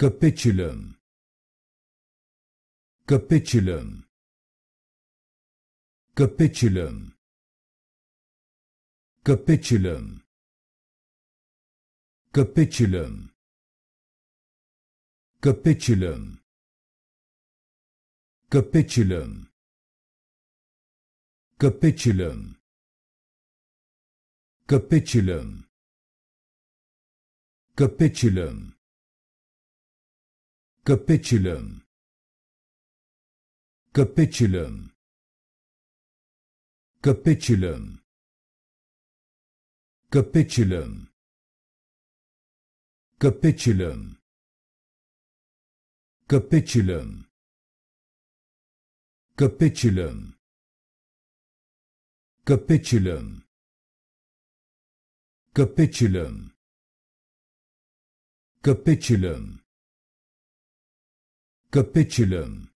Capitulum Capitulum Capitulum Capitulum Capitulum Capitulum Capitulum Capitulum Capitulum Capitulum Capitulum. Capitulum. Capitulum. Capitulum. Capitulum. Capitulum. Capitulum. Capitulum. Capitulum. Capitulum. Capitulum